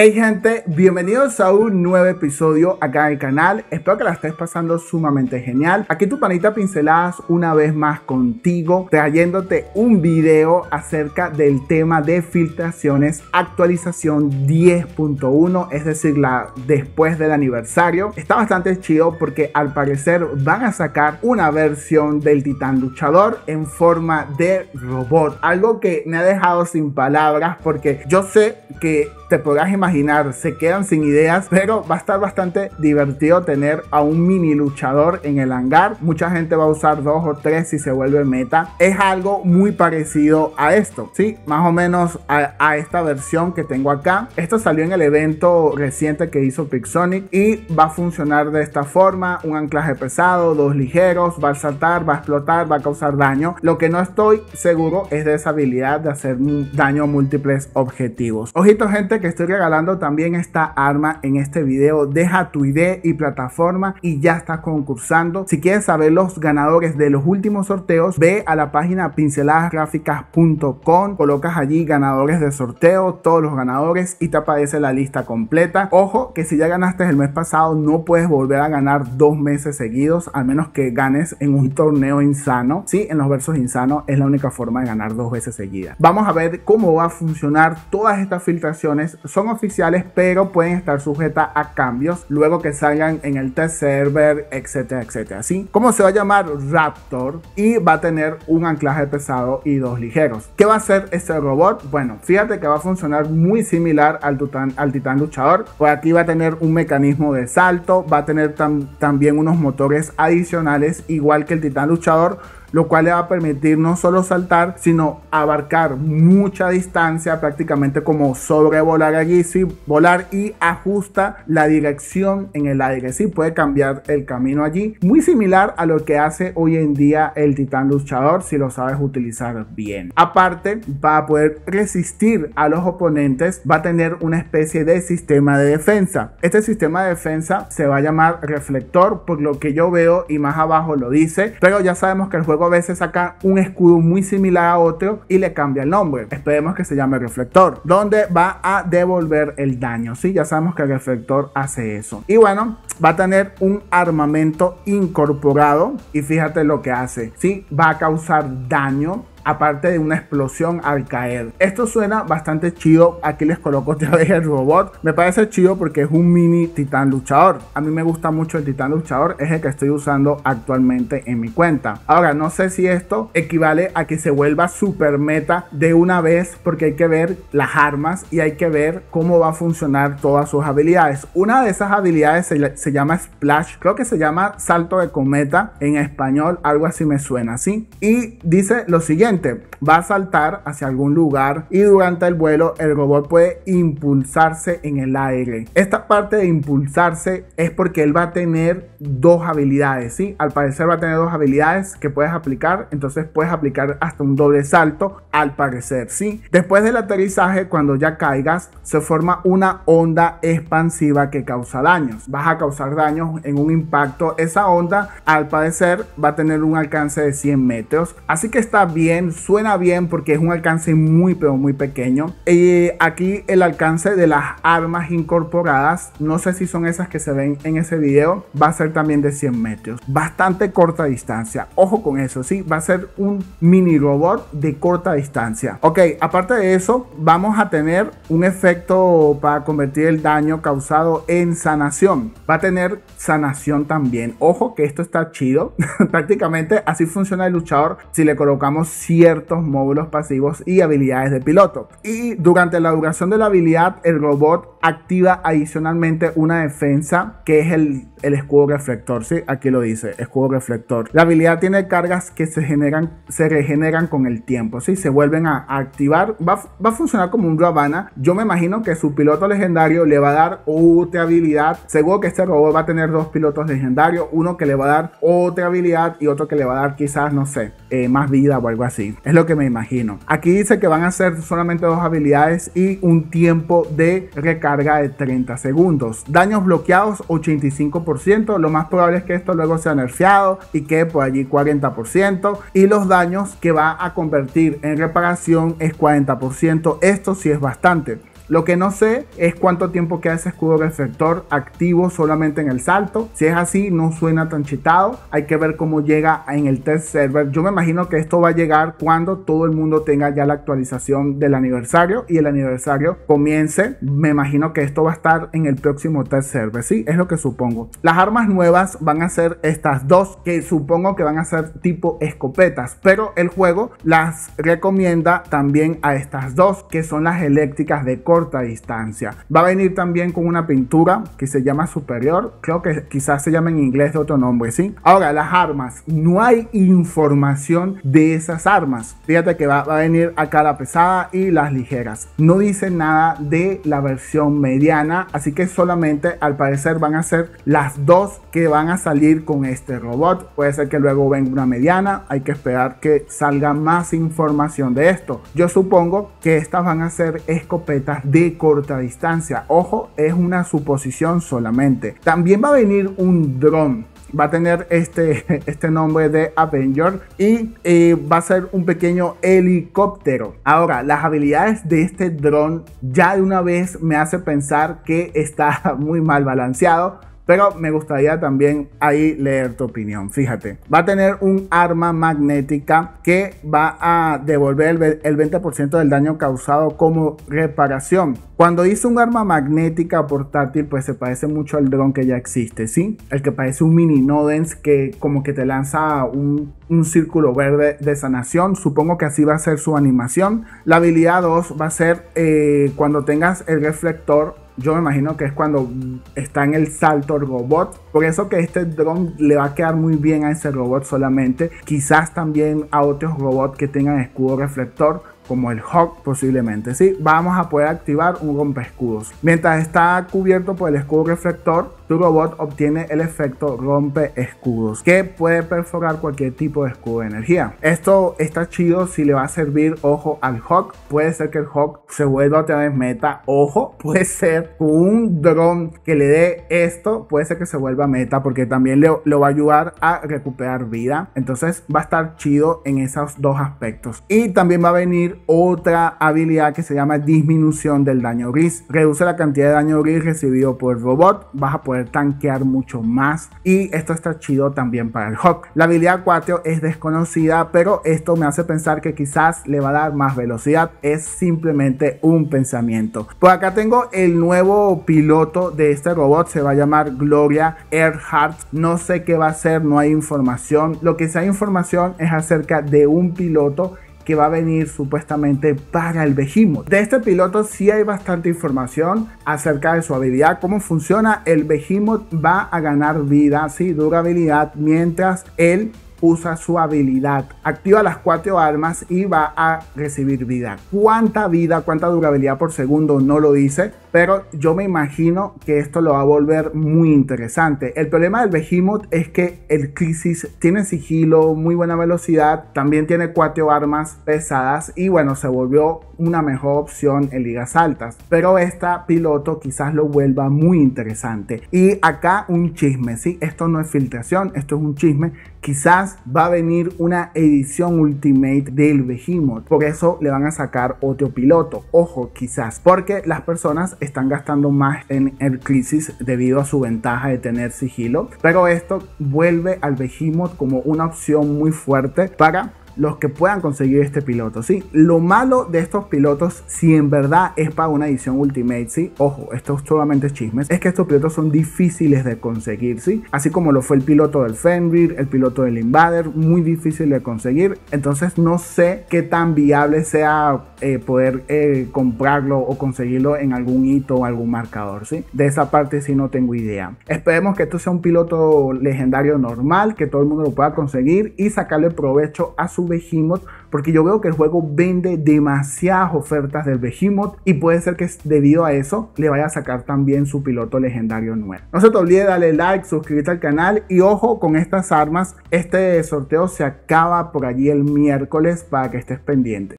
Hey gente, bienvenidos a un nuevo episodio acá en el canal. Espero que la estés pasando sumamente genial. Aquí tu panita pinceladas una vez más contigo, trayéndote un video acerca del tema de filtraciones actualización 10.1, es decir, la después del aniversario. Está bastante chido porque al parecer van a sacar una versión del titán luchador en forma de robot, algo que me ha dejado sin palabras porque yo sé que te podrás imaginar, se quedan sin ideas, pero va a estar bastante divertido tener a un mini luchador en el hangar. Mucha gente va a usar dos o tres si se vuelve meta. Es algo muy parecido a esto, ¿sí? Más o menos a, esta versión que tengo acá. Esto salió en el evento reciente que hizo Pixonic y va a funcionar de esta forma. Un anclaje pesado, dos ligeros, va a saltar, va a explotar, va a causar daño. Lo que no estoy seguro es de esa habilidad de hacer daño a múltiples objetivos. Ojito gente que estoy regalando también esta arma en este video. Deja tu ID y plataforma y ya estás concursando. Si quieres saber los ganadores de los últimos sorteos, ve a la página pinceladasgráficas.com, colocas allí ganadores de sorteo, todos los ganadores y te aparece la lista completa. Ojo que si ya ganaste el mes pasado, no puedes volver a ganar dos meses seguidos, al menos que ganes en un torneo insano. Sí, en los versos insanos es la única forma de ganar dos veces seguidas. Vamos a ver cómo va a funcionar todas estas filtraciones son oficiales, pero pueden estar sujetas a cambios luego que salgan en el test server, etcétera, etcétera. Así, como se va a llamar? Raptor y va a tener un anclaje pesado y dos ligeros. ¿Qué va a hacer este robot? Bueno, fíjate que va a funcionar muy similar al, al titán luchador. Por aquí va a tener un mecanismo de salto, va a tener también unos motores adicionales, igual que el titán luchador lo cual le va a permitir no solo saltar, sino abarcar mucha distancia, prácticamente como sobrevolar allí, sí, volar y ajusta la dirección en el aire, sí, puede cambiar el camino allí, muy similar a lo que hace hoy en día el titán luchador si lo sabes utilizar bien. Aparte, va a poder resistir a los oponentes, va a tener una especie de sistema de defensa. Este sistema de defensa se va a llamar reflector, por lo que yo veo y más abajo lo dice, pero ya sabemos que el juego a veces saca un escudo muy similar a otro y le cambia el nombre. Esperemos que se llame reflector, donde va a devolver el daño. Sí, ya sabemos que el reflector hace eso. Y bueno, va a tener un armamento incorporado y fíjate lo que hace. Sí, va a causar daño aparte de una explosión al caer. Esto suena bastante chido, aquí les coloco otra vez el robot, me parece chido porque es un mini titán luchador. A mí me gusta mucho el titán luchador, es el que estoy usando actualmente en mi cuenta. Ahora, no sé si esto equivale a que se vuelva super meta de una vez porque hay que ver las armas y hay que ver cómo va a funcionar todas sus habilidades. Una de esas habilidades se, llama Splash, creo que se llama Salto de Cometa en español, algo así me suena, ¿sí? Y dice lo siguiente va a saltar hacia algún lugar y durante el vuelo el robot puede impulsarse en el aire. Esta parte de impulsarse es porque él va a tener dos habilidades, ¿sí? Al parecer va a tener dos habilidades que puedes aplicar, entonces puedes aplicar hasta un doble salto, al parecer, ¿sí? Después del aterrizaje, cuando ya caigas, se forma una onda expansiva que causa daños. Vas a causar daños en un impacto. Esa onda, al parecer, va a tener un alcance de 100 metros. Así que está bien suena bien porque es un alcance muy pero muy pequeño. y aquí el alcance de las armas incorporadas, no sé si son esas que se ven en ese video, va a ser también de 100 metros. Bastante corta distancia, ojo con eso, sí, va a ser un mini robot de corta distancia. Ok, aparte de eso, vamos a tener un efecto para convertir el daño causado en sanación. Va a tener sanación también. Ojo que esto está chido. Prácticamente así funciona el luchador si le colocamos ciertos módulos pasivos y habilidades de piloto. Y durante la duración de la habilidad, el robot activa adicionalmente una defensa que es el, el, escudo reflector, ¿sí? Aquí lo dice, escudo reflector. La habilidad tiene cargas que se generan, se regeneran con el tiempo, ¿sí? Se vuelven a, activar, va, a funcionar como un Ravana. Yo me imagino que su piloto legendario le va a dar otra habilidad. Seguro que este robot va a tener dos pilotos legendarios, uno que le va a dar otra habilidad y otro que le va a dar quizás, no sé, eh, más vida o algo así. Es lo que me imagino. Aquí dice que van a ser solamente dos habilidades y un tiempo de recarga carga de 30 segundos. Daños bloqueados 85%, lo más probable es que esto luego sea nerfeado y que por allí 40%. Y los daños que va a convertir en reparación es 40%, esto sí es bastante. Lo que no sé es cuánto tiempo queda ese escudo receptor activo solamente en el salto. Si es así, no suena tan chitado. Hay que ver cómo llega en el test server. Yo me imagino que esto va a llegar cuando todo el mundo tenga ya la actualización del aniversario y el aniversario comience. Me imagino que esto va a estar en el próximo test server. Sí, es lo que supongo. Las armas nuevas van a ser estas dos que supongo que van a ser tipo escopetas, pero el juego las recomienda también a estas dos que son las eléctricas de corte distancia. Va a venir también con una pintura que se llama superior, creo que quizás se llama en inglés de otro nombre, ¿sí? Ahora, las armas, no hay información de esas armas. Fíjate que va, a venir acá la pesada y las ligeras. No dice nada de la versión mediana, así que solamente al parecer van a ser las dos que van a salir con este robot. Puede ser que luego venga una mediana, hay que esperar que salga más información de esto. Yo supongo que estas van a ser escopetas de corta distancia. Ojo, es una suposición solamente. También va a venir un dron va a tener este, este nombre de Avenger y eh, va a ser un pequeño helicóptero. Ahora, las habilidades de este dron ya de una vez me hace pensar que está muy mal balanceado pero me gustaría también ahí leer tu opinión. Fíjate, va a tener un arma magnética que va a devolver el 20% del daño causado como reparación. Cuando dice un arma magnética portátil, pues se parece mucho al dron que ya existe, ¿sí? El que parece un mini Nodens que como que te lanza un, círculo verde de sanación. Supongo que así va a ser su animación. La habilidad 2 va a ser eh, cuando tengas el reflector yo me imagino que es cuando está en el salto robot. Por eso que este dron le va a quedar muy bien a ese robot solamente. Quizás también a otros robots que tengan escudo reflector, como el Hawk posiblemente. Sí, vamos a poder activar un rompe escudos. Mientras está cubierto por el escudo reflector, tu robot obtiene el efecto rompe escudos, que puede perforar cualquier tipo de escudo de energía. Esto está chido si le va a servir, ojo, al Hawk. Puede ser que el Hawk se vuelva otra vez meta, ojo, puede ser un dron que le dé esto, puede ser que se vuelva meta, porque también le, lo va a ayudar a recuperar vida. Entonces va a estar chido en esos dos aspectos. Y también va a venir otra habilidad que se llama disminución del daño gris. Reduce la cantidad de daño gris recibido por el robot. Vas a poder tanquear mucho más. Y esto está chido también para el Hawk. La habilidad 4 es desconocida, pero esto me hace pensar que quizás le va a dar más velocidad. Es simplemente un pensamiento. Por acá tengo el nuevo piloto de este robot. Se va a llamar Gloria Earhart. No sé qué va a hacer no hay información. Lo que sí hay información es acerca de un piloto que va a venir supuestamente para el Behemoth. De este piloto sí hay bastante información acerca de su habilidad, cómo funciona. El Behemoth va a ganar vida, sí, durabilidad, mientras él usa su habilidad, activa las cuatro armas y va a recibir vida. ¿Cuánta vida, cuánta durabilidad por segundo? No lo dice pero yo me imagino que esto lo va a volver muy interesante. El problema del Behemoth es que el Crisis tiene sigilo, muy buena velocidad, también tiene cuatro armas pesadas y bueno, se volvió una mejor opción en ligas altas. Pero esta piloto quizás lo vuelva muy interesante. Y acá un chisme, ¿sí? Esto no es filtración, esto es un chisme. Quizás va a venir una edición Ultimate del Behemoth. Por eso le van a sacar otro piloto. Ojo, quizás. Porque las personas están gastando más en el crisis debido a su ventaja de tener sigilo, pero esto vuelve al Behemoth como una opción muy fuerte para los que puedan conseguir este piloto, ¿sí? Lo malo de estos pilotos, si en verdad es para una edición Ultimate, ¿sí? Ojo, esto solamente totalmente chismes, es que estos pilotos son difíciles de conseguir, ¿sí? Así como lo fue el piloto del Fenrir, el piloto del Invader, muy difícil de conseguir, entonces no sé qué tan viable sea eh, poder eh, comprarlo o conseguirlo en algún hito o algún marcador, ¿sí? De esa parte sí no tengo idea. Esperemos que esto sea un piloto legendario normal, que todo el mundo lo pueda conseguir y sacarle provecho a su Behemoth, porque yo veo que el juego vende demasiadas ofertas del Behemoth y puede ser que debido a eso le vaya a sacar también su piloto legendario nuevo. No se te olvide darle like, suscribirte al canal y ojo con estas armas, este sorteo se acaba por allí el miércoles para que estés pendiente.